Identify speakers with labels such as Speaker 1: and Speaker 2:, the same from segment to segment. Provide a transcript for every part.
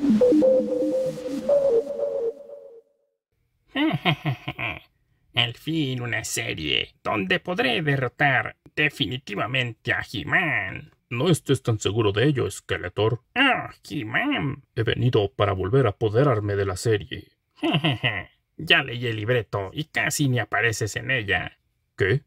Speaker 1: Al fin una serie donde podré derrotar definitivamente a He-Man. No estés tan seguro de ello, Skeletor. Ah, He-Man. He venido para volver a apoderarme de la serie. ya leí el libreto y casi ni apareces en ella. ¿Qué?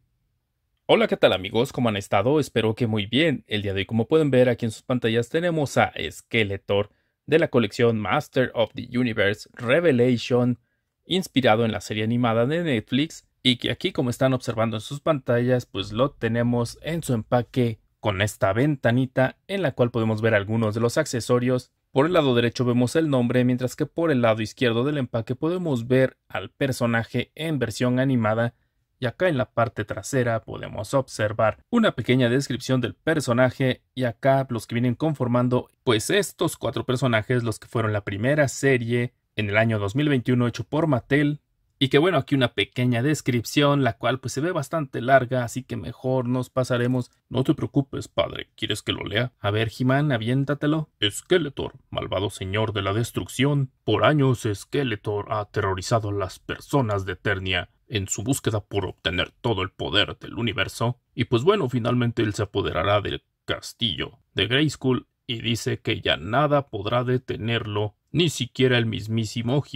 Speaker 1: Hola, ¿qué tal amigos? ¿Cómo han estado? Espero que muy bien. El día de hoy, como pueden ver aquí en sus pantallas, tenemos a Skeletor de la colección Master of the Universe Revelation, inspirado en la serie animada de Netflix y que aquí como están observando en sus pantallas pues lo tenemos en su empaque con esta ventanita en la cual podemos ver algunos de los accesorios. Por el lado derecho vemos el nombre, mientras que por el lado izquierdo del empaque podemos ver al personaje en versión animada y acá en la parte trasera podemos observar una pequeña descripción del personaje y acá los que vienen conformando pues estos cuatro personajes los que fueron la primera serie en el año 2021 hecho por Mattel y que bueno, aquí una pequeña descripción, la cual pues se ve bastante larga, así que mejor nos pasaremos. No te preocupes, padre, ¿quieres que lo lea? A ver, Jimán, aviéntatelo. Skeletor, malvado señor de la destrucción. Por años Skeletor ha aterrorizado a las personas de Eternia en su búsqueda por obtener todo el poder del universo. Y pues bueno, finalmente él se apoderará del castillo de Grayskull y dice que ya nada podrá detenerlo, ni siquiera el mismísimo he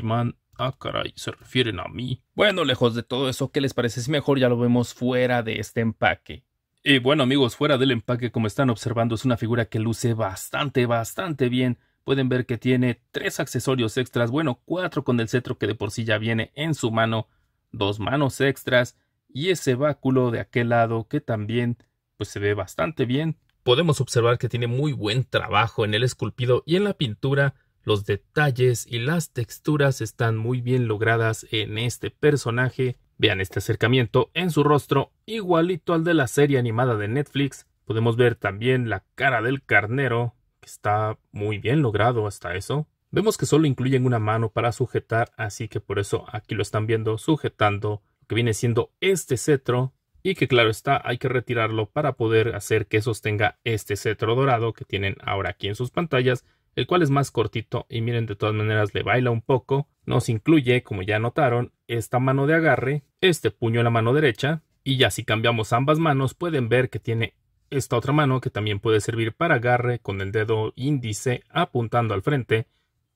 Speaker 1: Ah, caray, ¿se refieren a mí? Bueno, lejos de todo eso, ¿qué les parece si mejor ya lo vemos fuera de este empaque? Y bueno amigos, fuera del empaque, como están observando, es una figura que luce bastante, bastante bien. Pueden ver que tiene tres accesorios extras, bueno, cuatro con el cetro que de por sí ya viene en su mano, dos manos extras y ese báculo de aquel lado que también pues se ve bastante bien. Podemos observar que tiene muy buen trabajo en el esculpido y en la pintura los detalles y las texturas están muy bien logradas en este personaje. Vean este acercamiento en su rostro, igualito al de la serie animada de Netflix. Podemos ver también la cara del carnero, que está muy bien logrado hasta eso. Vemos que solo incluyen una mano para sujetar, así que por eso aquí lo están viendo sujetando lo que viene siendo este cetro y que claro está hay que retirarlo para poder hacer que sostenga este cetro dorado que tienen ahora aquí en sus pantallas el cual es más cortito y miren de todas maneras le baila un poco, nos incluye, como ya notaron, esta mano de agarre, este puño en la mano derecha, y ya si cambiamos ambas manos pueden ver que tiene esta otra mano que también puede servir para agarre con el dedo índice apuntando al frente,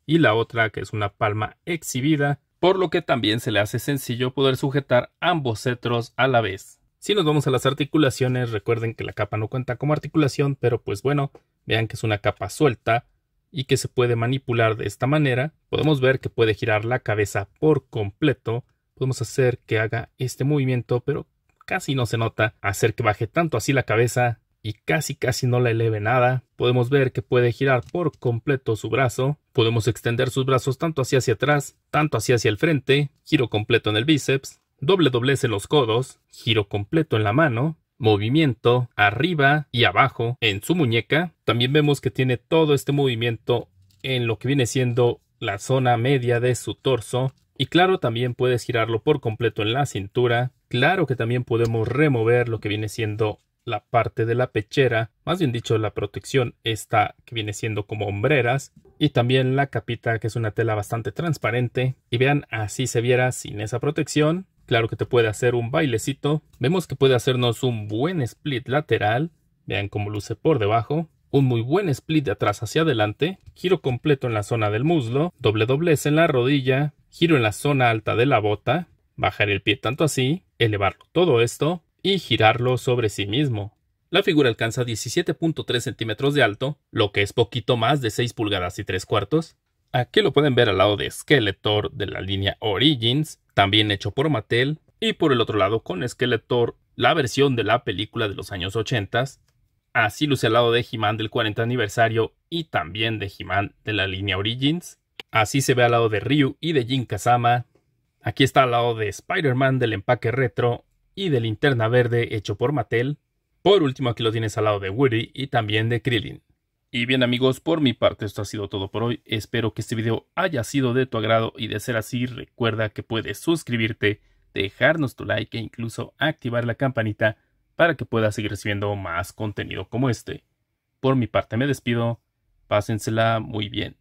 Speaker 1: y la otra que es una palma exhibida, por lo que también se le hace sencillo poder sujetar ambos cetros a la vez. Si nos vamos a las articulaciones, recuerden que la capa no cuenta como articulación, pero pues bueno, vean que es una capa suelta, y que se puede manipular de esta manera, podemos ver que puede girar la cabeza por completo, podemos hacer que haga este movimiento, pero casi no se nota, hacer que baje tanto así la cabeza y casi casi no la eleve nada, podemos ver que puede girar por completo su brazo, podemos extender sus brazos tanto hacia hacia atrás, tanto hacia hacia el frente, giro completo en el bíceps, doble doblece en los codos, giro completo en la mano, movimiento arriba y abajo en su muñeca. También vemos que tiene todo este movimiento en lo que viene siendo la zona media de su torso. Y claro, también puedes girarlo por completo en la cintura. Claro que también podemos remover lo que viene siendo la parte de la pechera, más bien dicho la protección esta que viene siendo como hombreras y también la capita que es una tela bastante transparente y vean así se viera sin esa protección Claro que te puede hacer un bailecito. Vemos que puede hacernos un buen split lateral. Vean cómo luce por debajo. Un muy buen split de atrás hacia adelante. Giro completo en la zona del muslo. Doble doblez en la rodilla. Giro en la zona alta de la bota. Bajar el pie tanto así. Elevarlo todo esto. Y girarlo sobre sí mismo. La figura alcanza 17.3 centímetros de alto, lo que es poquito más de 6 pulgadas y 3 cuartos, Aquí lo pueden ver al lado de Skeletor de la línea Origins, también hecho por Mattel, y por el otro lado con Skeletor, la versión de la película de los años 80. Así luce al lado de he del 40 aniversario y también de he de la línea Origins. Así se ve al lado de Ryu y de Jin Kazama. Aquí está al lado de Spider-Man del empaque retro y de Linterna Verde hecho por Mattel. Por último, aquí lo tienes al lado de Woody y también de Krillin. Y bien amigos, por mi parte esto ha sido todo por hoy, espero que este video haya sido de tu agrado y de ser así recuerda que puedes suscribirte, dejarnos tu like e incluso activar la campanita para que puedas seguir recibiendo más contenido como este. Por mi parte me despido, pásensela muy bien.